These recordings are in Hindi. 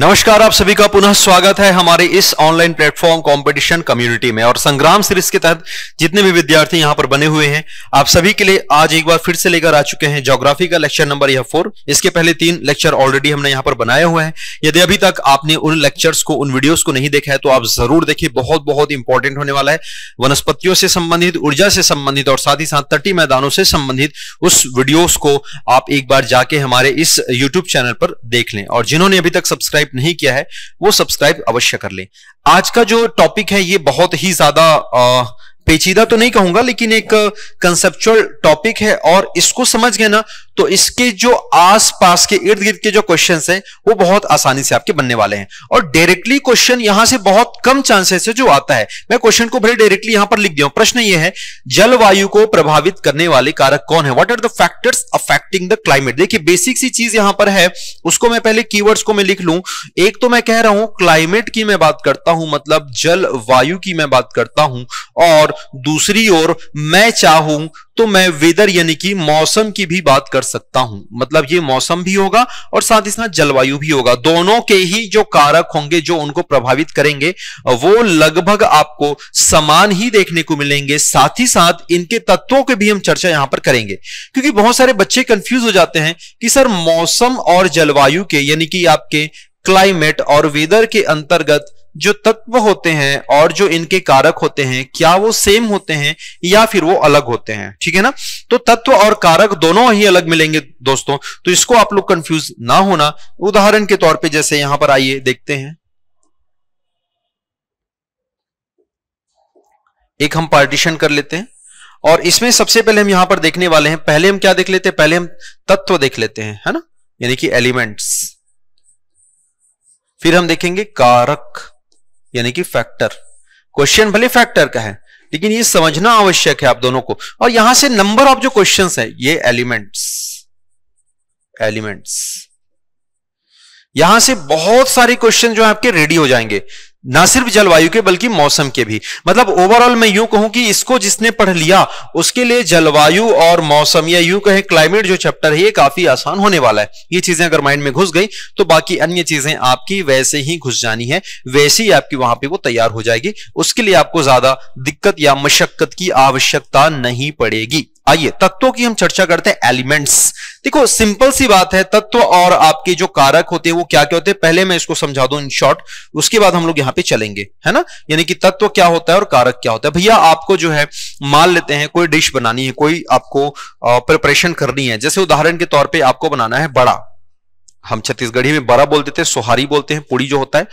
नमस्कार आप सभी का पुनः स्वागत है हमारे इस ऑनलाइन प्लेटफॉर्म कंपटीशन कम्युनिटी में और संग्राम सीरीज के तहत जितने भी विद्यार्थी यहां पर बने हुए हैं आप सभी के लिए आज एक बार फिर से लेकर आ चुके हैं ज्योग्राफी का लेक्चर नंबर यह फोर इसके पहले तीन लेक्चर ऑलरेडी हमने यहां पर बनाया हुआ है यदि अभी तक आपने उन लेक्चर्स को उन वीडियोज को नहीं देखा है तो आप जरूर देखिए बहुत बहुत इंपॉर्टेंट होने वाला है वनस्पतियों से संबंधित ऊर्जा से संबंधित और साथ ही साथ तटी मैदानों से संबंधित उस वीडियोज को आप एक बार जाके हमारे इस यूट्यूब चैनल पर देख लें और जिन्होंने अभी तक सब्सक्राइब सब्सक्राइब नहीं किया है वो सब्सक्राइब अवश्य कर लें आज का जो टॉपिक है ये बहुत ही ज्यादा पेचीदा तो नहीं कहूंगा लेकिन एक कंसेप्चुअल टॉपिक है और इसको समझ गए ना तो इसके जो आसपास के इर्द गिर्द के जो क्वेश्चन हैं वो बहुत आसानी से आपके बनने वाले हैं और डायरेक्टली क्वेश्चन यहां से बहुत कम चांसेस है जो आता है मैं क्वेश्चन को भले डायरेक्टली यहां पर लिख दिया प्रश्न ये है जलवायु को प्रभावित करने वाले कारक कौन है what are the factors affecting the climate देखिए बेसिक सी चीज यहां पर है उसको मैं पहले की को मैं लिख लू एक तो मैं कह रहा हूं क्लाइमेट की मैं बात करता हूं मतलब जलवायु की मैं बात करता हूं और दूसरी ओर मैं चाहूं तो मैं वेदर यानी कि मौसम की भी बात कर सकता हूं मतलब ये मौसम भी होगा और साथ ही साथ जलवायु भी होगा दोनों के ही जो कारक होंगे जो उनको प्रभावित करेंगे वो लगभग आपको समान ही देखने को मिलेंगे साथ ही साथ इनके तत्वों के भी हम चर्चा यहां पर करेंगे क्योंकि बहुत सारे बच्चे कंफ्यूज हो जाते हैं कि सर मौसम और जलवायु के यानी कि आपके क्लाइमेट और वेदर के अंतर्गत जो तत्व होते हैं और जो इनके कारक होते हैं क्या वो सेम होते हैं या फिर वो अलग होते हैं ठीक है ना तो तत्व और कारक दोनों ही अलग मिलेंगे दोस्तों तो इसको आप लोग कंफ्यूज ना होना उदाहरण के तौर पे जैसे यहां पर आइए देखते हैं एक हम पार्टीशन कर लेते हैं और इसमें सबसे पहले हम यहां पर देखने वाले हैं पहले हम क्या देख लेते हैं पहले हम तत्व देख लेते हैं है ना यानी कि एलिमेंट्स फिर हम देखेंगे कारक यानी कि फैक्टर क्वेश्चन भले फैक्टर का है लेकिन ये समझना आवश्यक है आप दोनों को और यहां से नंबर ऑफ जो क्वेश्चंस है ये एलिमेंट्स एलिमेंट्स यहां से बहुत सारे क्वेश्चन जो है आपके रेडी हो जाएंगे ना सिर्फ जलवायु के बल्कि मौसम के भी मतलब ओवरऑल मैं यूं कहूं कि इसको जिसने पढ़ लिया उसके लिए जलवायु और मौसम या यूं कहें क्लाइमेट जो चैप्टर है ये काफी आसान होने वाला है ये चीजें अगर माइंड में घुस गई तो बाकी अन्य चीजें आपकी वैसे ही घुस जानी है वैसे ही आपकी वहां पर वो तैयार हो जाएगी उसके लिए आपको ज्यादा दिक्कत या मशक्कत की आवश्यकता नहीं पड़ेगी आइए तत्वों की हम चर्चा करते हैं एलिमेंट्स देखो सिंपल सी बात है तत्व और आपके जो कारक होते हैं वो क्या क्या होते हैं पहले मैं इसको समझा दूं इन शॉर्ट उसके बाद हम लोग यहाँ पे चलेंगे है ना यानी कि तत्व क्या होता है और कारक क्या होता है भैया आपको जो है मान लेते हैं कोई डिश बनानी है कोई आपको प्रिपरेशन करनी है जैसे उदाहरण के तौर पर आपको बनाना है बड़ा हम छत्तीसगढ़ी में बड़ा बोल देते हैं सुहारी बोलते हैं पूड़ी जो होता है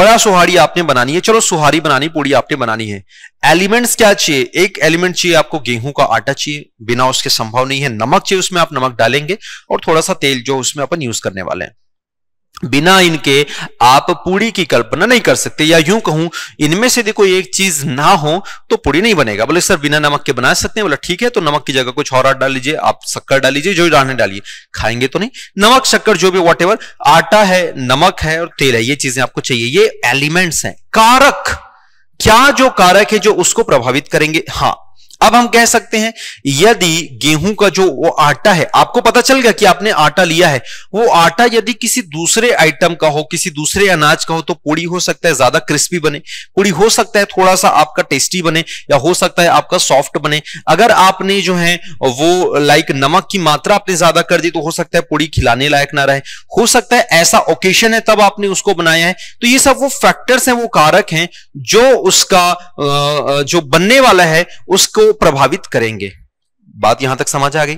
बड़ा सुहारी आपने बनानी है चलो सुहारी बनानी पूड़ी आपने बनानी है एलिमेंट्स क्या चाहिए एक एलिमेंट चाहिए आपको गेहूं का आटा चाहिए बिना उसके संभव नहीं है नमक चाहिए उसमें आप नमक डालेंगे और थोड़ा सा तेल जो उसमें अपन यूज करने वाले हैं बिना इनके आप पूड़ी की कल्पना नहीं कर सकते या यूं कहूं इनमें से देखो एक चीज ना हो तो पूड़ी नहीं बनेगा बोले सर बिना नमक के बना सकते हैं बोला ठीक है तो नमक की जगह कुछ और आट डाल लीजिए आप शक्कर डाल लीजिए जो डालने डालिए खाएंगे तो नहीं नमक शक्कर जो भी वॉट आटा है नमक है और तेल है ये चीजें आपको चाहिए ये एलिमेंट्स हैं कारक क्या जो कारक है जो उसको प्रभावित करेंगे हाँ अब हम कह सकते हैं यदि गेहूं का जो वो आटा है आपको पता चल गया कि आपने आटा लिया है वो आटा यदि किसी दूसरे आइटम का हो किसी दूसरे अनाज का हो तो पूड़ी हो सकता है ज्यादा क्रिस्पी बने पूड़ी हो सकता है थोड़ा सा आपका टेस्टी बने या हो सकता है आपका सॉफ्ट बने अगर आपने जो है वो लाइक नमक की मात्रा आपने ज्यादा कर दी तो हो सकता है पूड़ी खिलाने लायक ना रहे हो सकता है ऐसा ओकेशन है तब आपने उसको बनाया है तो ये सब वो फैक्टर्स हैं वो कारक हैं जो उसका जो बनने वाला है उसको प्रभावित करेंगे बात यहां तक समझ आ गई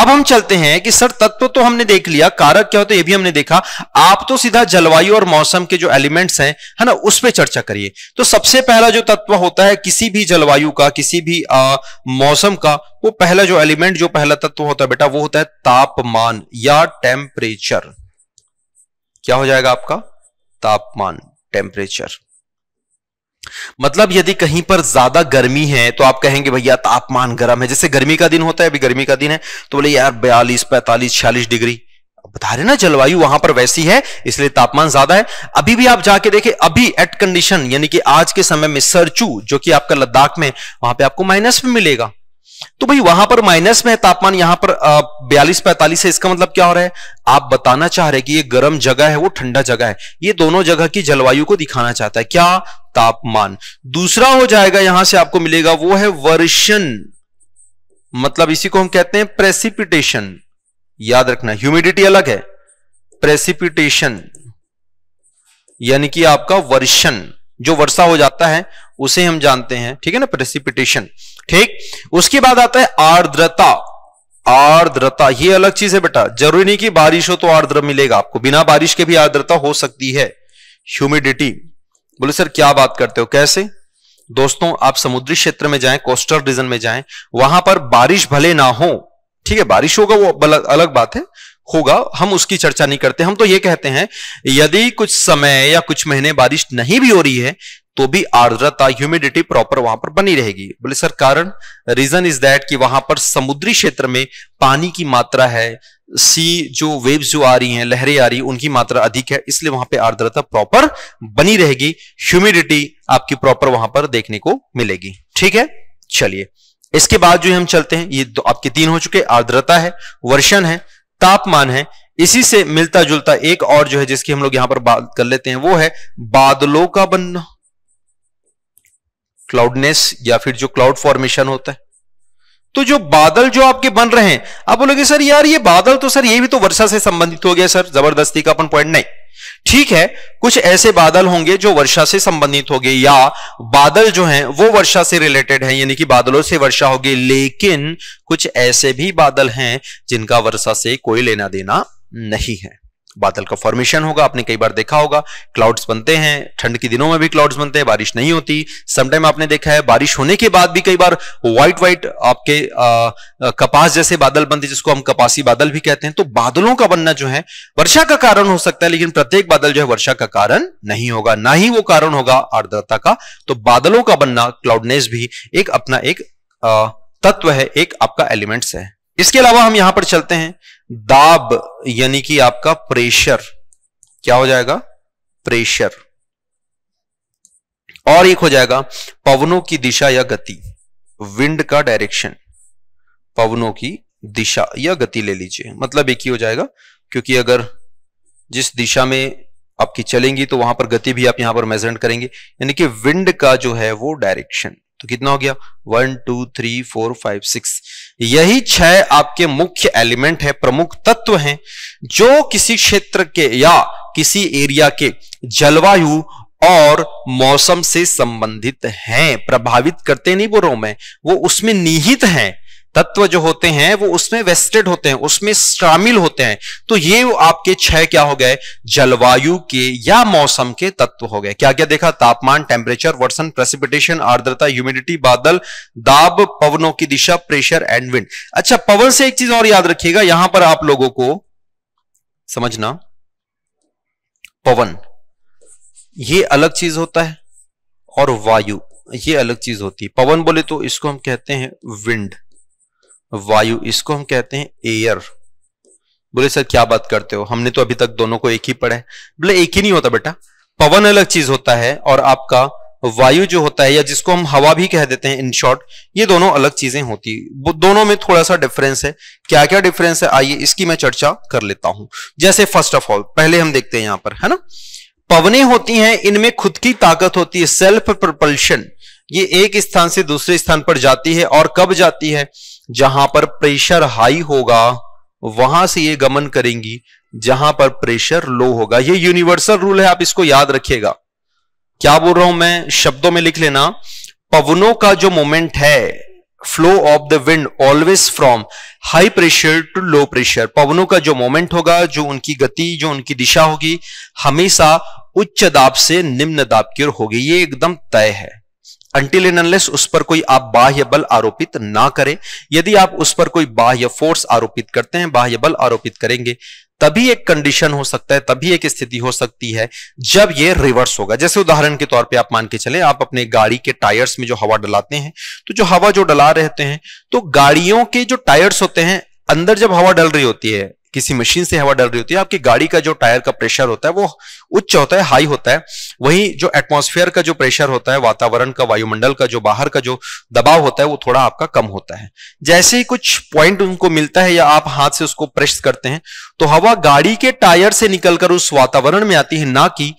अब हम चलते हैं कि सर तत्व तो हमने देख लिया कारक क्या होते तो हैं ये भी हमने देखा आप तो सीधा जलवायु और मौसम के जो एलिमेंट्स हैं है ना उस पर चर्चा करिए तो सबसे पहला जो तत्व होता है किसी भी जलवायु का किसी भी आ, मौसम का वो पहला जो एलिमेंट जो पहला तत्व होता है बेटा वो होता है तापमान या टेम्परेचर क्या हो जाएगा आपका तापमान टेम्परेचर मतलब यदि कहीं पर ज्यादा गर्मी है तो आप कहेंगे भैया तापमान गर्म है जैसे गर्मी का दिन होता है अभी गर्मी का दिन है तो बोले यार बयालीस पैंतालीस छियालीस डिग्री बता रहे ना जलवायु वहां पर वैसी है इसलिए तापमान ज्यादा है अभी भी आप जाके देखें अभी एट कंडीशन यानी कि आज के समय में सरचू जो कि आपका लद्दाख में वहां पे आपको माइनस में मिलेगा तो भाई वहां पर माइनस में तापमान यहां पर बयालीस पैंतालीस है इसका मतलब क्या हो रहा है आप बताना चाह रहे कि ये गर्म जगह है वो ठंडा जगह है ये दोनों जगह की जलवायु को दिखाना चाहता है क्या तापमान दूसरा हो जाएगा यहां से आपको मिलेगा वो है वर्षन मतलब इसी को हम कहते हैं प्रेसिपिटेशन याद रखना ह्यूमिडिटी अलग है प्रेसिपिटेशन यानी कि आपका वर्षन जो वर्षा हो जाता है उसे हम जानते हैं ठीक है ना प्रेसिपिटेशन ठीक उसके बाद आता है आर्द्रता आर्द्रता ये अलग चीज है बेटा जरूरी नहीं कि बारिश हो तो आर्द्र मिलेगा आपको बिना बारिश के भी आर्द्रता हो सकती है ह्यूमिडिटी बोले सर क्या बात करते हो कैसे दोस्तों आप समुद्री क्षेत्र में जाएं कोस्टल रीजन में जाएं वहां पर बारिश भले ना हो ठीक है बारिश होगा वो अलग बात है होगा हम उसकी चर्चा नहीं करते हम तो ये कहते हैं यदि कुछ समय या कुछ महीने बारिश नहीं भी हो रही है तो भी आर्द्रता ह्यूमिडिटी प्रॉपर वहां पर बनी रहेगी बोले सर कारण रीजन इज दैट कि वहां पर समुद्री क्षेत्र में पानी की मात्रा है सी जो वेव्स जो आ रही हैं लहरें आ रही हैं उनकी मात्रा अधिक है इसलिए वहां पे आर्द्रता प्रॉपर बनी रहेगी ह्यूमिडिटी आपकी प्रॉपर वहां पर देखने को मिलेगी ठीक है चलिए इसके बाद जो हम चलते हैं ये आपके तीन हो चुके आर्द्रता है वर्षण है तापमान है इसी से मिलता जुलता एक और जो है जिसकी हम लोग यहां पर बात कर लेते हैं वो है बादलों का बनना क्लाउडनेस या फिर जो क्लाउड फॉर्मेशन होता है तो जो बादल जो आपके बन रहे हैं आप बोलोगे सर यार ये बादल तो सर ये भी तो वर्षा से संबंधित हो गया सर जबरदस्ती का अपन पॉइंट नहीं ठीक है कुछ ऐसे बादल होंगे जो वर्षा से संबंधित होंगे या बादल जो हैं वो वर्षा से रिलेटेड हैं यानी कि बादलों से वर्षा होगी लेकिन कुछ ऐसे भी बादल हैं जिनका वर्षा से कोई लेना देना नहीं है बादल का फॉर्मेशन होगा आपने कई बार देखा होगा क्लाउड्स बनते हैं ठंड के दिनों में भी क्लाउड्स बनते हैं बारिश नहीं होती समटाइम आपने देखा है बारिश होने के बाद भी कई बार व्हाइट व्हाइट आपके आ, कपास जैसे बादल बनते जिसको हम कपासी बादल भी कहते हैं तो बादलों का बनना जो है वर्षा का कारण हो सकता है लेकिन प्रत्येक बादल जो है वर्षा का कारण नहीं होगा ना ही वो कारण होगा आर्द्रता का तो बादलों का बनना क्लाउडनेस भी एक अपना एक तत्व है एक आपका एलिमेंट्स है इसके अलावा हम यहां पर चलते हैं दाब यानी कि आपका प्रेशर क्या हो जाएगा प्रेशर और एक हो जाएगा पवनों की दिशा या गति विंड का डायरेक्शन पवनों की दिशा या गति ले लीजिए मतलब एक ही हो जाएगा क्योंकि अगर जिस दिशा में आपकी चलेंगी तो वहां पर गति भी आप यहां पर मेजरेंट करेंगे यानी कि विंड का जो है वो डायरेक्शन तो कितना हो गया one two three four five six यही छह आपके मुख्य एलिमेंट है प्रमुख तत्व हैं जो किसी क्षेत्र के या किसी एरिया के जलवायु और मौसम से संबंधित हैं प्रभावित करते नहीं बोल रहा हूं मैं वो उसमें निहित हैं तत्व जो होते हैं वो उसमें वेस्टेड होते हैं उसमें शामिल होते हैं तो ये आपके छह क्या हो गए जलवायु के या मौसम के तत्व हो गए क्या क्या देखा तापमान टेम्परेचर वर्षन प्रेसिपिटेशन आर्द्रता ह्यूमिडिटी बादल दाब पवनों की दिशा प्रेशर एंड विंड अच्छा पवन से एक चीज और याद रखिएगा यहां पर आप लोगों को समझना पवन ये अलग चीज होता है और वायु ये अलग चीज होती है पवन बोले तो इसको हम कहते हैं विंड वायु इसको हम कहते हैं एयर बोले सर क्या बात करते हो हमने तो अभी तक दोनों को एक ही पढ़ा है बोले एक ही नहीं होता बेटा पवन अलग चीज होता है और आपका वायु जो होता है या जिसको हम हवा भी कह देते हैं इन शॉर्ट ये दोनों अलग चीजें होती दोनों में थोड़ा सा डिफरेंस है क्या क्या डिफरेंस है आइए इसकी मैं चर्चा कर लेता हूं जैसे फर्स्ट ऑफ ऑल पहले हम देखते हैं यहां पर है ना पवने होती हैं इनमें खुद की ताकत होती है सेल्फ प्रपल्शन ये एक स्थान से दूसरे स्थान पर जाती है और कब जाती है जहां पर प्रेशर हाई होगा वहां से ये गमन करेंगी जहां पर प्रेशर लो होगा ये यूनिवर्सल रूल है आप इसको याद रखिएगा क्या बोल रहा हूं मैं शब्दों में लिख लेना पवनों का जो मोमेंट है flow of the wind always from high pressure to low pressure पवनों का जो मोमेंट होगा जो उनकी गति जो उनकी दिशा होगी हमेशा उच्च दाब से निम्न दाब की ओर होगी ये एकदम तय है अंटिल एंड अनलेस उस पर कोई आप बाह्य बल आरोपित ना करें यदि आप उस पर कोई बाह्य फोर्स आरोपित करते हैं बाह्य बल आरोपित करेंगे तभी एक कंडीशन हो सकता है तभी एक स्थिति हो सकती है जब ये रिवर्स होगा जैसे उदाहरण के तौर पे आप मान के चले आप अपने गाड़ी के टायर्स में जो हवा डलाते हैं तो जो हवा जो डला रहते हैं तो गाड़ियों के जो टायर्स होते हैं अंदर जब हवा डल रही होती है किसी मशीन से हवा डल रही होती है आपकी गाड़ी का जो टायर का प्रेशर होता है वो उच्च होता है हाई होता है वही जो एटमोस्फेयर का जो प्रेशर होता है वातावरण का वायुमंडल का जो बाहर का जो दबाव होता है वो थोड़ा आपका कम होता है जैसे ही कुछ पॉइंट उनको मिलता है या आप हाथ से उसको प्रेस करते हैं तो हवा गाड़ी के टायर से निकलकर उस वातावरण में आती है ना कि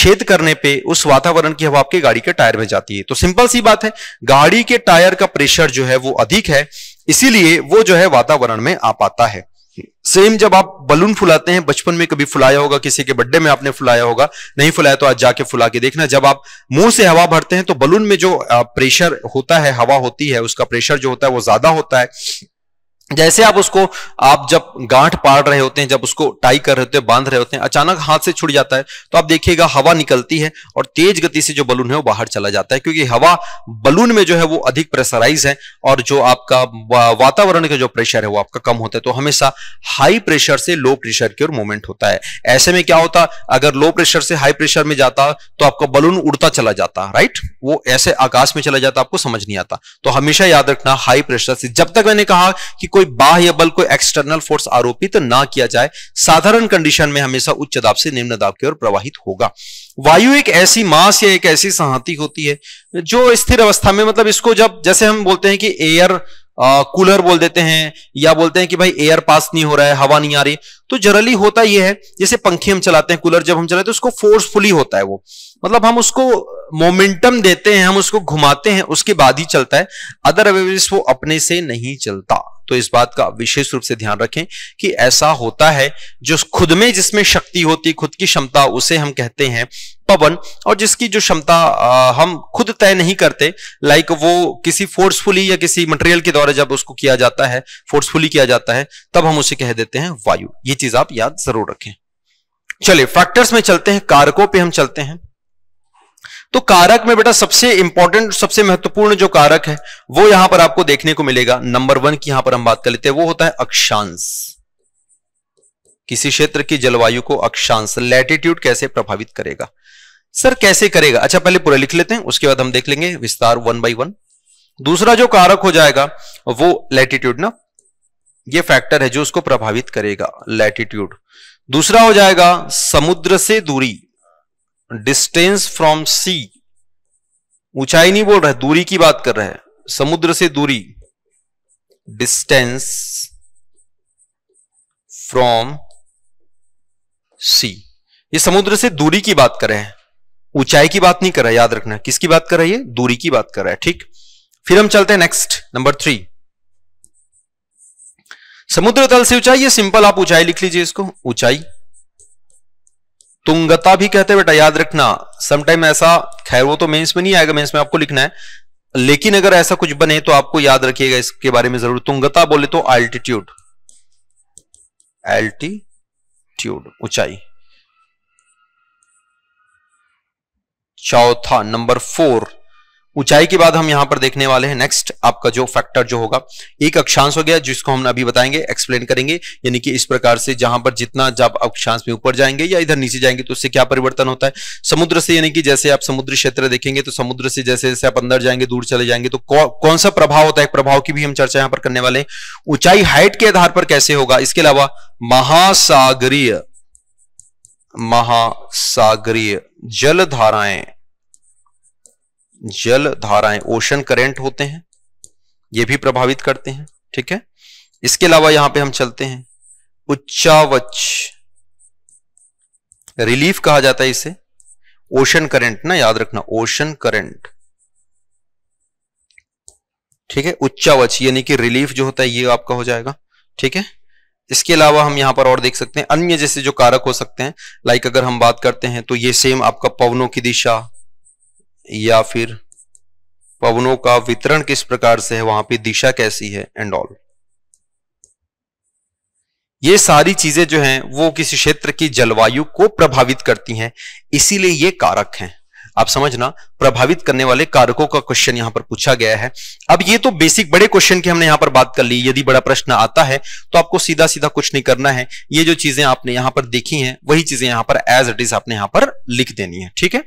छेद करने पे उस वातावरण की हवा आपके गाड़ी के टायर में जाती है तो सिंपल सी बात है गाड़ी के टायर का प्रेशर जो है वो अधिक है इसीलिए वो जो है वातावरण में आ पाता है सेम जब आप बलून फुलाते हैं बचपन में कभी फुलाया होगा किसी के बर्थडे में आपने फुलाया होगा नहीं फुलाया तो आज जाके फुला के देखना जब आप मुंह से हवा भरते हैं तो बलून में जो प्रेशर होता है हवा होती है उसका प्रेशर जो होता है वो ज्यादा होता है जैसे आप उसको आप जब गांठ पाड़ रहे होते हैं जब उसको टाई कर रहे होते हैं बांध रहे होते हैं अचानक हाथ से छुड़ जाता है तो आप देखिएगा हवा निकलती है और तेज गति से जो बलून है वो बाहर चला जाता है क्योंकि हवा बलून में जो है वो अधिक प्रेशराइज है और जो आपका वातावरण का जो प्रेशर है वो आपका कम होता है तो हमेशा हाई प्रेशर से लो प्रेशर की ओर मूवमेंट होता है ऐसे में क्या होता अगर लो प्रेशर से हाई प्रेशर में जाता तो आपका बलून उड़ता चला जाता राइट वो ऐसे आकाश में चला जाता आपको समझ नहीं आता तो हमेशा याद रखना हाई प्रेशर से जब तक मैंने कहा कि कोई बाह्य बल कोई एक्सटर्नल फोर्स आरोपित तो ना किया जाए साधारण कंडीशन में हमेशा उच्च दाब से निम्न दाब की ओर प्रवाहित होगा वायु एक ऐसी मास या एक ऐसी संहति होती है जो स्थिर अवस्था में मतलब इसको जब जैसे हम बोलते हैं कि एयर कूलर बोल देते हैं या बोलते हैं कि भाई एयर पास नहीं हो रहा है हवा नहीं आ रही तो जनरली होता यह है जैसे पंखे हम चलाते हैं कूलर जब हम चलाते हैं तो उसको फोर्सफुली होता है वो मतलब हम उसको मोमेंटम देते हैं हम उसको घुमाते हैं उसके बाद ही चलता है अदरवाइज वो अपने से नहीं चलता तो इस बात का विशेष रूप से ध्यान रखें कि ऐसा होता है जो खुद में जिसमें शक्ति होती खुद की क्षमता उसे हम कहते हैं पवन और जिसकी जो क्षमता हम खुद तय नहीं करते लाइक वो किसी फोर्सफुली या किसी मटेरियल के द्वारा जब उसको किया जाता है फोर्सफुली किया जाता है तब हम उसे कह देते हैं वायु ये चीज आप याद जरूर रखें चलिए फैक्टर्स में चलते हैं कारकों पे हम चलते हैं तो कारक में बेटा सबसे इंपॉर्टेंट सबसे महत्वपूर्ण जो कारक है वो यहां पर आपको देखने को मिलेगा नंबर वन की यहां पर हम बात कर लेते हैं वो होता है अक्षांश किसी क्षेत्र की जलवायु को अक्षांश लैटिट्यूड कैसे प्रभावित करेगा सर कैसे करेगा अच्छा पहले पूरा लिख लेते हैं उसके बाद हम देख लेंगे विस्तार वन बाई वन दूसरा जो कारक हो जाएगा वो लैटिट्यूड ना ये फैक्टर है जो उसको प्रभावित करेगा लैटिट्यूड दूसरा हो जाएगा समुद्र से दूरी डिस्टेंस फ्रॉम सी ऊंचाई नहीं बोल रहा है दूरी की बात कर रहे हैं समुद्र से दूरी डिस्टेंस फ्रॉम सी ये समुद्र से दूरी की बात कर रहे हैं ऊंचाई की बात नहीं कर रहा याद रखना किसकी बात कर रहा है ये दूरी की बात कर रहा है ठीक फिर हम चलते हैं नेक्स्ट नंबर थ्री समुद्र तल से ऊंचाई ये सिंपल आप ऊंचाई लिख लीजिए इसको ऊंचाई तुंगता भी कहते हैं बेटा याद रखना समटाइम ऐसा खैर वो तो मेंस में नहीं आएगा मेंस में आपको लिखना है लेकिन अगर ऐसा कुछ बने तो आपको याद रखिएगा इसके बारे में जरूर तुंगता बोले तो एल्टीट्यूड एल्टीट्यूड ऊंचाई चौथा नंबर फोर ऊंचाई के बाद हम यहां पर देखने वाले हैं नेक्स्ट आपका जो फैक्टर जो होगा एक अक्षांश हो गया जिसको हम अभी बताएंगे एक्सप्लेन करेंगे यानी कि इस प्रकार से जहां पर जितना जब अक्षांश में ऊपर जाएंगे या इधर नीचे जाएंगे तो उससे क्या परिवर्तन होता है समुद्र से यानी कि जैसे आप समुद्र क्षेत्र देखेंगे तो समुद्र से जैसे जैसे आप अंदर जाएंगे दूर चले जाएंगे तो कौ, कौन सा प्रभाव होता है प्रभाव की भी हम चर्चा यहां पर करने वाले हैं ऊंचाई हाइट के आधार पर कैसे होगा इसके अलावा महासागरीय महासागरीय जलधाराएं जल धाराएं ओशन करेंट होते हैं ये भी प्रभावित करते हैं ठीक है इसके अलावा यहां पे हम चलते हैं उच्चावच रिलीफ कहा जाता है इसे ओशन करंट ना याद रखना ओशन करंट ठीक है उच्चावच यानी कि रिलीफ जो होता है ये आपका हो जाएगा ठीक है इसके अलावा हम यहां पर और देख सकते हैं अन्य जैसे जो कारक हो सकते हैं लाइक अगर हम बात करते हैं तो ये सेम आपका पवनों की दिशा या फिर पवनों का वितरण किस प्रकार से है वहां पे दिशा कैसी है एंड ऑल ये सारी चीजें जो हैं वो किसी क्षेत्र की जलवायु को प्रभावित करती हैं इसीलिए ये कारक हैं आप समझना प्रभावित करने वाले कारकों का क्वेश्चन यहां पर पूछा गया है अब ये तो बेसिक बड़े क्वेश्चन की हमने यहां पर बात कर ली यदि बड़ा प्रश्न आता है तो आपको सीधा सीधा कुछ नहीं करना है ये जो चीजें आपने यहां पर देखी हैं वही चीजें यहां पर एज इट इज आपने यहां पर लिख देनी है ठीक है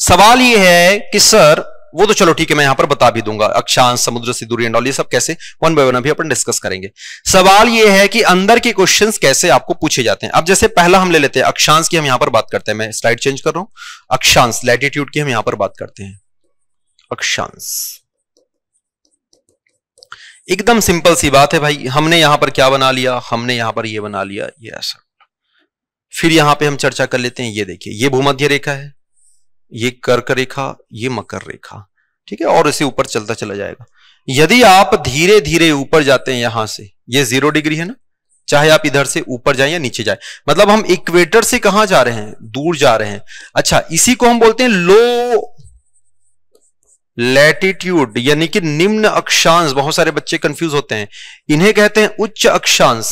सवाल ये है कि सर वो तो चलो ठीक है मैं यहां पर बता भी दूंगा अक्षांश समुद्र से दूरी एंड ऑल ये सब कैसे वन बाय वन अभी अपन डिस्कस करेंगे सवाल ये है कि अंदर के क्वेश्चन कैसे आपको पूछे जाते हैं अब जैसे पहला हम ले लेते हैं अक्षांश की हम यहां पर बात करते हैं मैं स्लाइड चेंज कर रहा हूं अक्षांश लैटिट्यूड की हम यहां पर बात करते हैं अक्षांश एकदम सिंपल सी बात है भाई हमने यहां पर क्या बना लिया हमने यहां पर ये बना लिया ये ऐसा फिर यहां पे हम चर्चा कर लेते हैं ये देखिए ये भूमध्य रेखा है ये कर्क रेखा ये मकर रेखा ठीक है और इसे ऊपर चलता चला जाएगा यदि आप धीरे धीरे ऊपर जाते हैं यहां से ये जीरो डिग्री है ना चाहे आप इधर से ऊपर जाए या नीचे जाए मतलब हम इक्वेटर से कहां जा रहे हैं दूर जा रहे हैं अच्छा इसी को हम बोलते हैं लो लैटिट्यूड यानी कि निम्न अक्षांश बहुत सारे बच्चे कंफ्यूज होते हैं इन्हें कहते हैं उच्च अक्षांश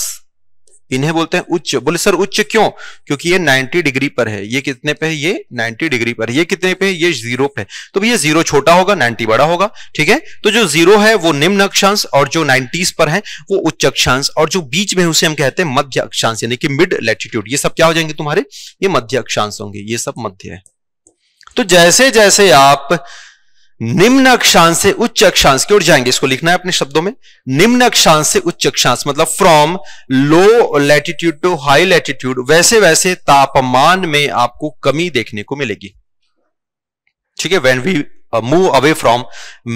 इन्हें बोलते हैं उच्च बोले सर उच्च क्यों क्योंकि ये 90 डिग्री पर है ये कितने पे है ये 90 डिग्री पर ये कितने पे है ये जीरो पे तो भैया जीरो छोटा होगा 90 बड़ा होगा ठीक है तो जो जीरो है वो निम्न अक्षांश और जो 90s पर है वो उच्च अक्षांश और जो बीच में उसे हम कहते हैं मध्य अक्षांश यानी कि मिड लेटिट्यूड ये सब क्या हो जाएंगे तुम्हारे ये मध्य अक्षांश होंगे ये सब मध्य है तो जैसे जैसे आप निम्न अक्षांश से उच्च अक्षांश की ओर जाएंगे इसको लिखना है अपने शब्दों में निम्न अक्षांश से उच्च अक्षांश मतलब from low latitude to high latitude वैसे वैसे तापमान में आपको कमी देखने को मिलेगी ठीक है when we move away from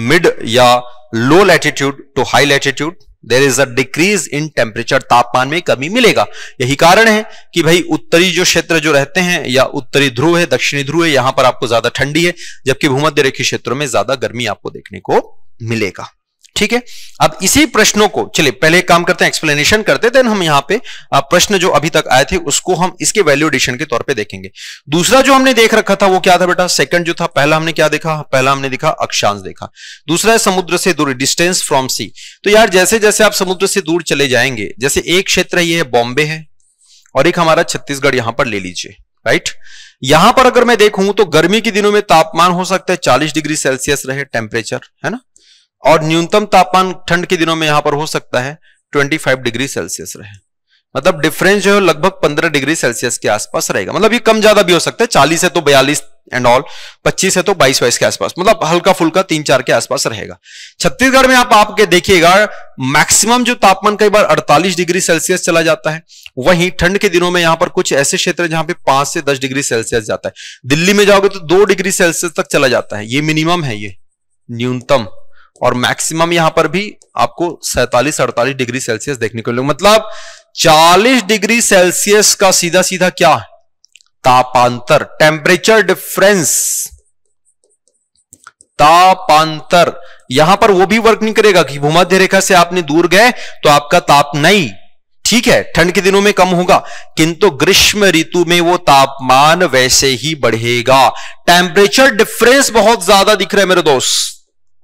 mid या low latitude to high latitude there is a decrease in temperature तापमान में कमी मिलेगा यही कारण है कि भाई उत्तरी जो क्षेत्र जो रहते हैं या उत्तरी ध्रुव है दक्षिणी ध्रुव है यहां पर आपको ज्यादा ठंडी है जबकि भूमध्य रेखी क्षेत्रों में ज्यादा गर्मी आपको देखने को मिलेगा ठीक है अब इसी प्रश्नों को चलिए पहले काम करते हैं एक्सप्लेनेशन करते देन हम यहाँ पे प्रश्न जो अभी तक आए थे उसको हम इसके वैल्यू एडिशन के तौर पे देखेंगे दूसरा जो हमने देख रखा था वो क्या था बेटा सेकंड जो था पहला हमने क्या देखा पहला हमने देखा अक्षांश देखा दूसरा है समुद्र से दूर डिस्टेंस फ्रॉम सी तो यार जैसे जैसे आप समुद्र से दूर चले जाएंगे जैसे एक क्षेत्र ये है बॉम्बे है और एक हमारा छत्तीसगढ़ यहां पर ले लीजिए राइट यहां पर अगर मैं देखूं तो गर्मी के दिनों में तापमान हो सकता है चालीस डिग्री सेल्सियस रहे टेम्परेचर है ना और न्यूनतम तापमान ठंड के दिनों में यहां पर हो सकता है 25 डिग्री सेल्सियस रहे मतलब डिफरेंस जो है लगभग 15 डिग्री सेल्सियस के आसपास रहेगा मतलब ये कम ज्यादा भी हो सकता है 40 है तो 42 एंड ऑल 25 है तो 22 बाईस के आसपास मतलब हल्का फुल्का तीन चार के आसपास रहेगा छत्तीसगढ़ में आप आपके देखिएगा मैक्सिमम जो तापमान कई बार 48 डिग्री सेल्सियस चला जाता है वहीं ठंड के दिनों में यहां पर कुछ ऐसे क्षेत्र जहां पे पांच से दस डिग्री सेल्सियस जाता है दिल्ली में जाओगे तो दो डिग्री सेल्सियस तक चला जाता है ये मिनिमम है ये न्यूनतम और मैक्सिमम यहां पर भी आपको सैतालीस अड़तालीस डिग्री सेल्सियस देखने को मिलेगा मतलब 40 डिग्री सेल्सियस का सीधा सीधा क्या तापांतर टेम्परेचर डिफरेंस तापांतर यहां पर वो भी वर्क नहीं करेगा कि भूमध्य रेखा से आपने दूर गए तो आपका ताप नहीं ठीक है ठंड के दिनों में कम होगा किंतु ग्रीष्म ऋतु में वो तापमान वैसे ही बढ़ेगा टेम्परेचर डिफरेंस बहुत ज्यादा दिख रहा है मेरे दोस्त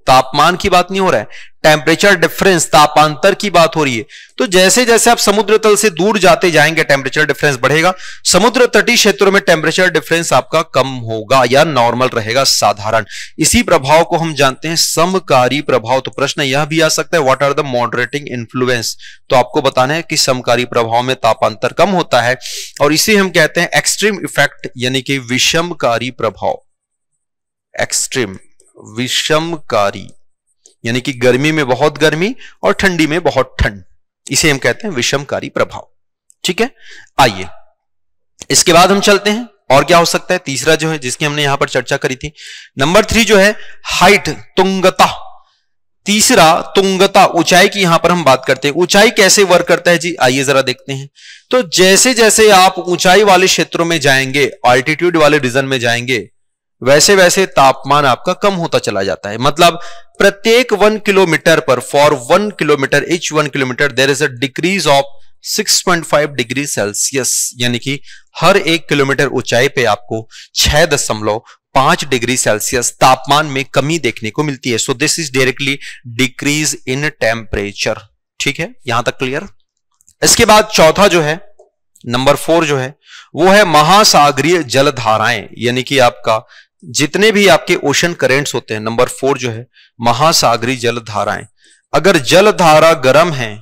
तापमान की बात नहीं हो रहा है टेम्परेचर डिफरेंस तापांतर की बात हो रही है तो जैसे जैसे आप समुद्र तल से दूर जाते जाएंगे टेम्परेचर डिफरेंस बढ़ेगा समुद्र तटीय क्षेत्रों में टेम्परेचर डिफरेंस आपका कम होगा या नॉर्मल रहेगा साधारण इसी प्रभाव को हम जानते हैं समकारी प्रभाव तो प्रश्न यह भी आ सकता है what are the moderating influence तो आपको बताना है कि समकारी प्रभाव में तापांतर कम होता है और इसे हम कहते हैं एक्सट्रीम इफेक्ट यानी कि विषमकारी प्रभाव एक्सट्रीम विषमकारी यानी कि गर्मी में बहुत गर्मी और ठंडी में बहुत ठंड इसे हम कहते हैं विषमकारी प्रभाव ठीक है आइए इसके बाद हम चलते हैं और क्या हो सकता है तीसरा जो है जिसकी हमने यहां पर चर्चा करी थी नंबर थ्री जो है हाइट तुंगता तीसरा तुंगता ऊंचाई की यहां पर हम बात करते हैं ऊंचाई कैसे वर्क करता है जी आइए जरा देखते हैं तो जैसे जैसे आप ऊंचाई वाले क्षेत्रों में जाएंगे ऑल्टीट्यूड वाले रीजन में जाएंगे वैसे वैसे तापमान आपका कम होता चला जाता है मतलब प्रत्येक वन किलोमीटर पर for one kilometre each one kilometre there is a decrease of 6.5 degree Celsius यानी कि हर एक किलोमीटर ऊंचाई पे आपको छह दशमलव पांच डिग्री सेल्सियस तापमान में कमी देखने को मिलती है so this is directly decrease in temperature ठीक है यहां तक क्लियर इसके बाद चौथा जो है नंबर फोर जो है वो है महासागरीय जलधाराएं यानी कि आपका जितने भी आपके ओशन करेंट्स होते हैं नंबर फोर जो है महासागरी जलधाराएं अगर जलधारा गर्म है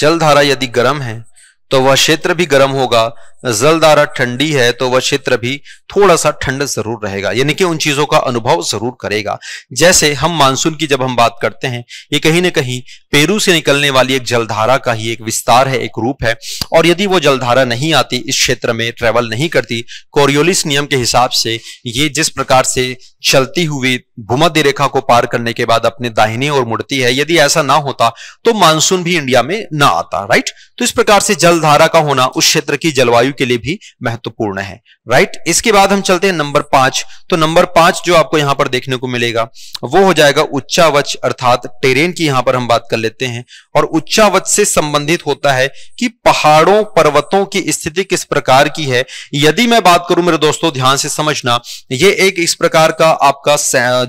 जलधारा यदि गर्म है तो वह क्षेत्र भी गर्म होगा जलदारा ठंडी है तो वह क्षेत्र भी थोड़ा सा ठंड जरूर रहेगा यानी कि उन चीजों का अनुभव जरूर करेगा जैसे हम मानसून की जब हम बात करते हैं ये कहीं ना कहीं पेरू से निकलने वाली एक जलधारा का ही एक विस्तार है एक रूप है और यदि वो जलधारा नहीं आती इस क्षेत्र में ट्रेवल नहीं करती कोरियोलिस नियम के हिसाब से ये जिस प्रकार से चलती हुई भूमध्य रेखा को पार करने के बाद अपने दाहिने और मुड़ती है यदि ऐसा ना होता तो मानसून भी इंडिया में ना आता राइट तो इस प्रकार से जल जलधारा का होना उस क्षेत्र की जलवायु के लिए भी महत्वपूर्ण है राइट इसके बाद हम चलते हैं नंबर पांच तो नंबर पांच जो आपको यहां पर देखने को मिलेगा वो हो जाएगा उच्चावच अर्थात टेरेन की यहां पर हम बात कर लेते हैं और उच्चावच से संबंधित होता है कि पहाड़ों पर्वतों की स्थिति किस प्रकार की है यदि मैं बात करूं मेरे दोस्तों ध्यान से समझना ये एक इस प्रकार का आपका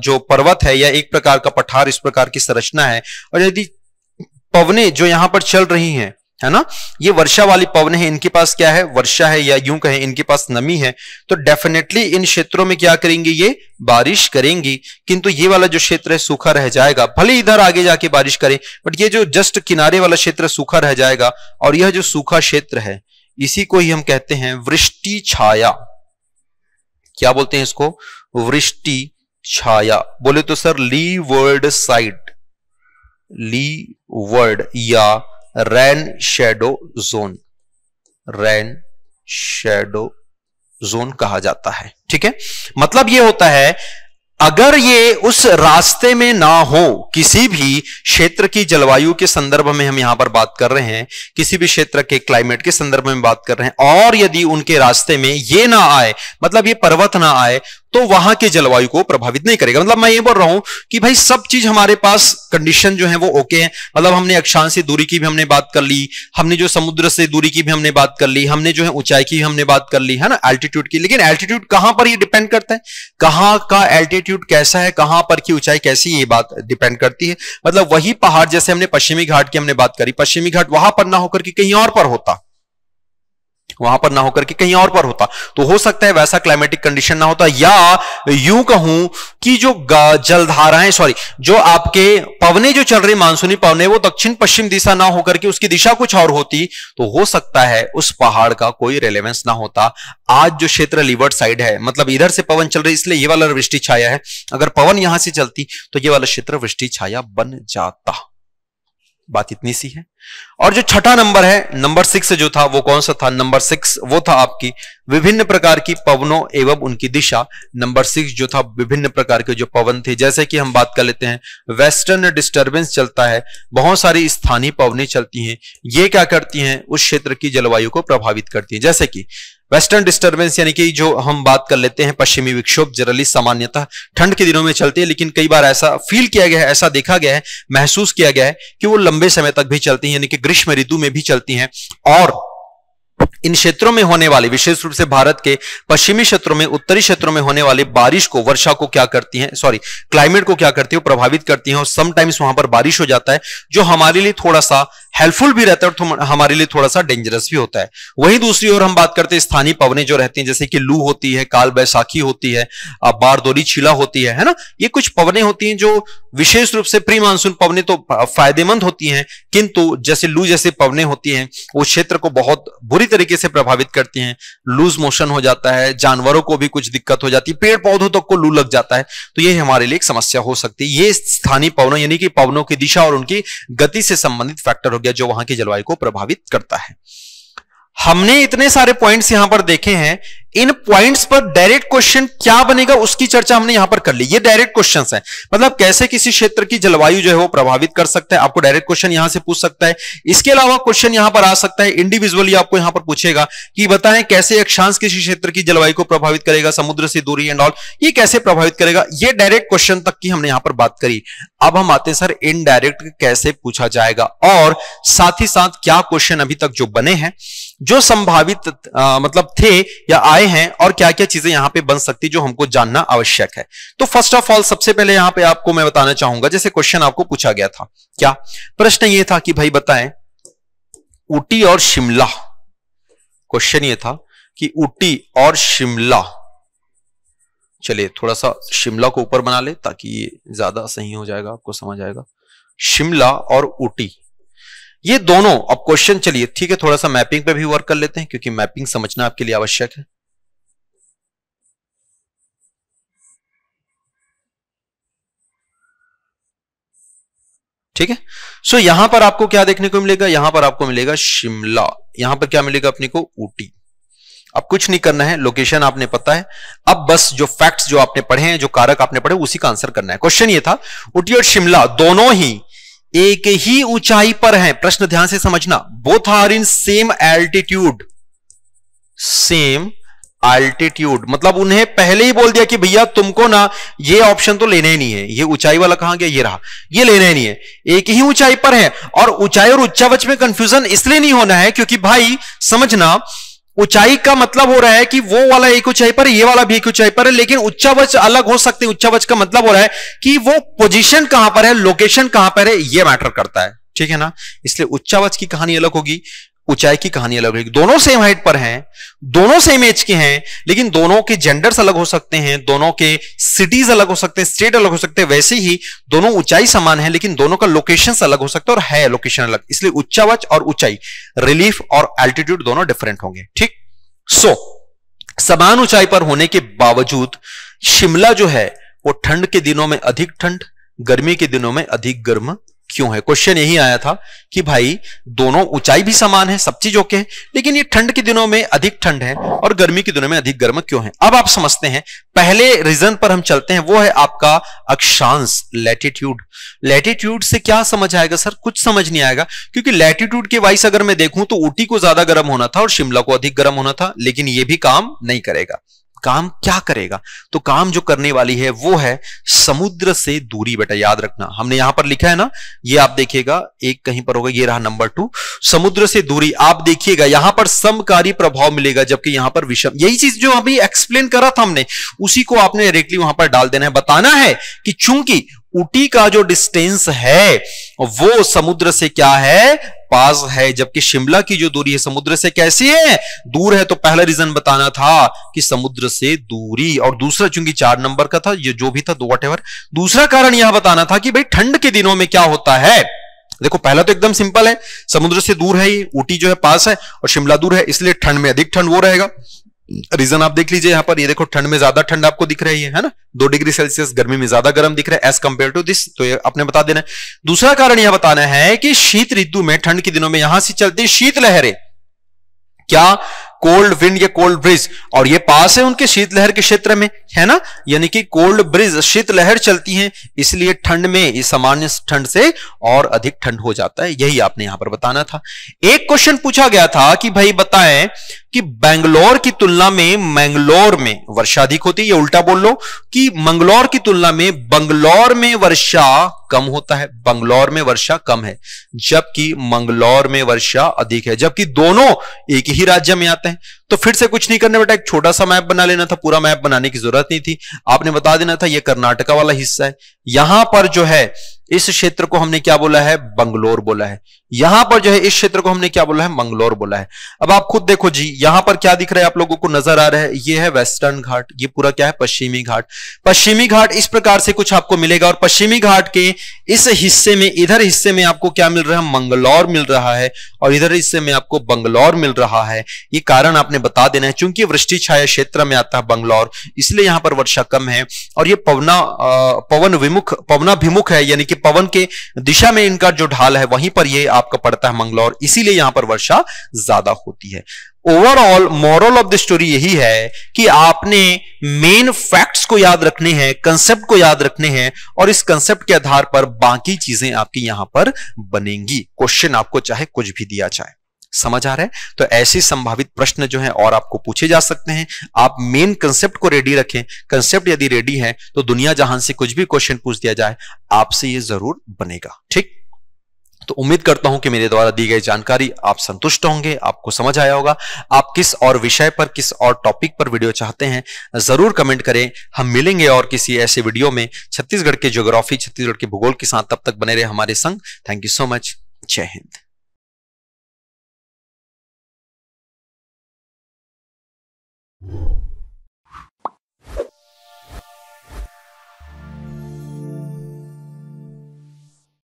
जो पर्वत है या एक प्रकार का पठार इस प्रकार की संरचना है और यदि पवने जो यहां पर चल रही हैं है ना ये वर्षा वाली पवन है इनके पास क्या है वर्षा है या यूं कहें इनके पास नमी है तो डेफिनेटली इन क्षेत्रों में क्या करेंगे ये बारिश करेंगी किंतु ये वाला जो क्षेत्र है सूखा रह जाएगा भले इधर आगे जाके बारिश करें बट ये जो जस्ट किनारे वाला क्षेत्र सूखा रह जाएगा और यह जो सूखा क्षेत्र है इसी को ही हम कहते हैं वृष्टि छाया क्या बोलते हैं इसको वृष्टि छाया बोले तो sir leeward side leeward या rain shadow zone rain shadow zone कहा जाता है ठीक है मतलब यह होता है अगर ये उस रास्ते में ना हो किसी भी क्षेत्र की जलवायु के संदर्भ में हम यहां पर बात कर रहे हैं किसी भी क्षेत्र के क्लाइमेट के संदर्भ में बात कर रहे हैं और यदि उनके रास्ते में ये ना आए मतलब ये पर्वत ना आए तो वहां के जलवायु को प्रभावित नहीं करेगा मतलब मैं ये बोल रहा हूं कि भाई सब चीज हमारे पास कंडीशन जो है वो ओके है मतलब हमने अक्षांश से दूरी की भी हमने बात कर ली हमने जो समुद्र से दूरी की भी हमने बात कर ली हमने जो है ऊंचाई की हमने बात कर ली है ना एल्टीट्यूड की लेकिन एल्टीट्यूड कहां पर ये डिपेंड करता है कहां का एल्टीट्यूड कैसा है कहां पर की ऊंचाई कैसी ये बात डिपेंड करती है मतलब वही पहाड़ जैसे हमने पश्चिमी घाट की हमने बात करी पश्चिमी घाट वहां पर ना होकर के कहीं और पर होता वहां पर ना होकर के कहीं और पर होता तो हो सकता है वैसा क्लाइमेटिक कंडीशन ना होता या यूं कहूं कि जो जलधाराएं सॉरी जो आपके पवने जो चल रही मानसूनी पवने वो दक्षिण पश्चिम दिशा ना होकर के उसकी दिशा कुछ और होती तो हो सकता है उस पहाड़ का कोई रेलेवेंस ना होता आज जो क्षेत्र लिवर्ड साइड है मतलब इधर से पवन चल रही इसलिए ये वाला वृष्टि छाया है अगर पवन यहां से चलती तो ये वाला क्षेत्र वृष्टि छाया बन जाता बात इतनी सी है और जो छठा नंबर है नंबर सिक्स जो था वो कौन सा था नंबर सिक्स वो था आपकी विभिन्न प्रकार की पवनों एवं उनकी दिशा नंबर सिक्स जो था विभिन्न प्रकार के जो पवन थे जैसे कि हम बात कर लेते हैं वेस्टर्न डिस्टरबेंस चलता है बहुत सारी स्थानीय पवने चलती हैं ये क्या करती हैं उस क्षेत्र की जलवायु को प्रभावित करती है जैसे कि वेस्टर्न डिस्टरबेंस यानी कि जो हम बात कर लेते हैं पश्चिमी विक्षोभ जरली सामान्यतः ठंड के दिनों में चलती है लेकिन कई बार ऐसा फील किया गया है ऐसा देखा गया है महसूस किया गया है कि वो लंबे समय तक भी चलती हैं यानी कि ग्रीष्म ऋतु में भी चलती हैं और इन क्षेत्रों में होने वाली विशेष रूप से भारत के पश्चिमी क्षेत्रों में उत्तरी क्षेत्रों में होने वाली बारिश को वर्षा को क्या करती है सॉरी क्लाइमेट को क्या करती है प्रभावित करती है और समटाइम्स वहां पर बारिश हो जाता है जो हमारे लिए थोड़ा सा हेल्पफुल भी रहता है और हमारे लिए थोड़ा सा डेंजरस भी होता है वहीं दूसरी ओर हम बात करते हैं स्थानीय पवने जो रहती हैं जैसे कि लू होती है काल बैसाखी होती है बारदोली छीला होती है है ना ये कुछ पवने होती हैं जो विशेष रूप से प्री मानसून पवने तो फायदेमंद होती हैं किंतु जैसे लू जैसे पवने होती हैं वो क्षेत्र को बहुत बुरी तरीके से प्रभावित करती हैं लूज मोशन हो जाता है जानवरों को भी कुछ दिक्कत हो जाती है पेड़ पौधों तक को लू लग जाता है तो ये हमारे लिए एक समस्या हो सकती है ये स्थानीय पवनों यानी कि पवनों की दिशा और उनकी गति से संबंधित फैक्टर हो गया जो वहां की जलवायु को प्रभावित करता है हमने इतने सारे पॉइंट्स यहां पर देखे हैं इन पॉइंट्स पर डायरेक्ट क्वेश्चन क्या बनेगा उसकी चर्चा हमने यहां पर कर ली ये डायरेक्ट क्वेश्चन है मतलब कैसे किसी क्षेत्र की जलवायु जो है वो प्रभावित कर सकता है आपको डायरेक्ट क्वेश्चन यहां से पूछ सकता है इसके अलावा क्वेश्चन यहां पर आ सकता है इंडिविजुअली आपको यहां पर पूछेगा कि बताएं कैसे अक्षांश किसी क्षेत्र की जलवायु को प्रभावित करेगा समुद्र से दूरी एंड ऑल ये कैसे प्रभावित करेगा ये डायरेक्ट क्वेश्चन तक की हमने यहां पर बात करी अब हम आते हैं सर इनडायरेक्ट कैसे पूछा जाएगा और साथ ही साथ क्या क्वेश्चन अभी तक जो बने हैं जो संभावित आ, मतलब थे या आए हैं और क्या क्या चीजें यहां पे बन सकती जो हमको जानना आवश्यक है तो फर्स्ट ऑफ ऑल सबसे पहले यहां पे आपको मैं बताना चाहूंगा जैसे क्वेश्चन आपको पूछा गया था क्या प्रश्न ये था कि भाई बताएं ऊटी और शिमला क्वेश्चन ये था कि ऊटी और शिमला चलिए थोड़ा सा शिमला को ऊपर बना ले ताकि ये ज्यादा सही हो जाएगा आपको समझ आएगा शिमला और ऊटी ये दोनों अब क्वेश्चन चलिए ठीक है थोड़ा सा मैपिंग पे भी वर्क कर लेते हैं क्योंकि मैपिंग समझना आपके लिए आवश्यक है ठीक है सो so, यहां पर आपको क्या देखने को मिलेगा यहां पर आपको मिलेगा शिमला यहां पर क्या मिलेगा अपने को ऊटी अब कुछ नहीं करना है लोकेशन आपने पता है अब बस जो फैक्ट्स जो आपने पढ़े हैं जो कारक आपने पढ़े उसी का आंसर करना है क्वेश्चन ये था उटी और शिमला दोनों ही एक ही ऊंचाई पर हैं प्रश्न ध्यान से समझना both are in same altitude same altitude मतलब उन्हें पहले ही बोल दिया कि भैया तुमको ना ये ऑप्शन तो लेना ही नहीं है ये ऊंचाई वाला कहां गया ये रहा ये लेना ही नहीं है एक ही ऊंचाई पर है और ऊंचाई और उच्चावच में कंफ्यूजन इसलिए नहीं होना है क्योंकि भाई समझना ऊंचाई का मतलब हो रहा है कि वो वाला एक ऊंचाई पर ये वाला भी एक ऊंचाई पर है लेकिन उच्चावच अलग हो सकते हैं उच्चावच का मतलब हो रहा है कि वो पोजीशन कहां पर है लोकेशन कहां पर है ये मैटर करता है ठीक है ना इसलिए उच्चावच की कहानी अलग होगी ऊंचाई की कहानी अलग होगी दोनों सेम हाइट पर हैं दोनों सेम एज के हैं लेकिन दोनों के जेंडर्स अलग हो सकते हैं दोनों के सिटीज अलग हो सकते हैं स्टेट अलग हो सकते हैं वैसे ही दोनों ऊंचाई समान है लेकिन दोनों का लोकेशन अलग हो सकता है और है लोकेशन अलग इसलिए उच्चावच और ऊंचाई रिलीफ और एल्टीट्यूड दोनों डिफरेंट होंगे ठीक सो so, समान ऊंचाई पर होने के बावजूद शिमला जो है वो ठंड के दिनों में अधिक ठंड गर्मी के दिनों में अधिक गर्म क्यों है क्वेश्चन यही आया था कि भाई दोनों ऊंचाई भी समान है सब चीज ओके है लेकिन ये ठंड के दिनों में अधिक ठंड है और गर्मी के दिनों में अधिक गर्म क्यों है अब आप समझते हैं पहले रीजन पर हम चलते हैं वो है आपका अक्षांश लैटिट्यूड लैटिट्यूड से क्या समझ आएगा सर कुछ समझ नहीं आएगा क्योंकि लैटिट्यूड के वाइस अगर मैं देखूं तो ऊटी को ज्यादा गर्म होना था और शिमला को अधिक गर्म होना था लेकिन यह भी काम नहीं करेगा काम क्या करेगा तो काम जो करने वाली है वो है समुद्र से दूरी बेटा याद रखना हमने यहां पर लिखा है ना ये आप देखिएगा एक कहीं पर होगा ये रहा नंबर टू समुद्र से दूरी आप देखिएगा यहां पर समकारी प्रभाव मिलेगा जबकि यहां पर विषम यही चीज जो अभी एक्सप्लेन करा था हमने उसी को आपने डायरेक्टली वहां पर डाल देना है बताना है कि चूंकि ऊटी का जो डिस्टेंस है वो समुद्र से क्या है पास है जबकि शिमला की जो दूरी है समुद्र से कैसी है दूर है तो पहला रीजन बताना था कि समुद्र से दूरी और दूसरा चूंकि चार नंबर का था ये जो भी था दो वट एवर दूसरा कारण यह बताना था कि भाई ठंड के दिनों में क्या होता है देखो पहला तो एकदम सिंपल है समुद्र से दूर है ये ऊटी जो है पास है और शिमला दूर है इसलिए ठंड में अधिक ठंड वो रहेगा रीजन आप देख लीजिए यहाँ पर ये देखो ठंड में ज्यादा ठंड आपको दिख रही है है ना दो डिग्री सेल्सियस गर्मी में ज्यादा गर्म दिख रहा है एज कम्पेयर टू दिस तो ये आपने बता देना है दूसरा कारण यह बताना है कि शीत ऋतु में ठंड के दिनों में यहां से चलती शीतलहरें क्या कोल्ड विंड या कोल्ड ब्रिज और ये पास है उनके शीतलहर के क्षेत्र में है ना यानी कि कोल्ड ब्रिज शीतलहर चलती है इसलिए ठंड में सामान्य ठंड से और अधिक ठंड हो जाता है यही आपने यहां पर बताना था एक क्वेश्चन पूछा गया था कि भाई बताएं कि बेंगलोर की तुलना में मैंगलोर में वर्षा अधिक होती है ये उल्टा बोल लो कि मंगलोर की तुलना में बंगलोर में वर्षा कम होता है बंगलौर में वर्षा कम है जबकि मंगलौर में वर्षा अधिक है जबकि दोनों एक ही राज्य में आते हैं तो फिर से कुछ नहीं करने बेटा एक छोटा सा मैप बना लेना था पूरा मैप बनाने की जरूरत नहीं थी आपने बता देना था यह कर्नाटका वाला हिस्सा है यहां पर जो है इस क्षेत्र को हमने क्या बोला है बंगलोर बोला है यहां पर जो है इस क्षेत्र को हमने क्या बोला है मंगलोर बोला है अब आप खुद देखो जी यहां पर क्या दिख रहा है आप लोगों को नजर आ रहा है ये है वेस्टर्न घाट ये पूरा क्या है पश्चिमी घाट पश्चिमी घाट इस प्रकार से कुछ आपको मिलेगा और पश्चिमी घाट के इस हिस्से में इधर हिस्से में आपको क्या मिल रहा है मंगलौर मिल रहा है और इधर हिस्से में आपको बंगलौर मिल रहा है ये कारण आपने बता देना है चूंकि वृष्टि छाया क्षेत्र में आता है बंगलौर इसलिए यहां पर वर्षा कम है और ये पवना पवन विमुख पवनाभिमुख है यानी कि पवन के दिशा में इनका जो ढाल है वहीं पर ये आपका पड़ता है मंगलौर इसीलिए यहां पर वर्षा ज्यादा होती है overall moral of the story यही है कि आपने मेन फैक्ट्स को याद रखने हैं कंसेप्ट को याद रखने हैं और इस कंसेप्ट के आधार पर बाकी चीजें आपकी यहां पर बनेंगी क्वेश्चन आपको चाहे कुछ भी दिया जाए समझ आ रहा है तो ऐसे संभावित प्रश्न जो है और आपको पूछे जा सकते हैं आप मेन कंसेप्ट को रेडी रखें कंसेप्ट यदि रेडी है तो दुनिया जहां से कुछ भी क्वेश्चन पूछ दिया जाए आपसे ये जरूर बनेगा ठीक तो उम्मीद करता हूं कि मेरे द्वारा दी गई जानकारी आप संतुष्ट होंगे आपको समझ आया होगा आप किस और विषय पर किस और टॉपिक पर वीडियो चाहते हैं जरूर कमेंट करें हम मिलेंगे और किसी ऐसे वीडियो में छत्तीसगढ़ के ज्योग्राफी छत्तीसगढ़ के भूगोल के साथ तब तक बने रहे हमारे संग थैंक यू सो मच जय हिंद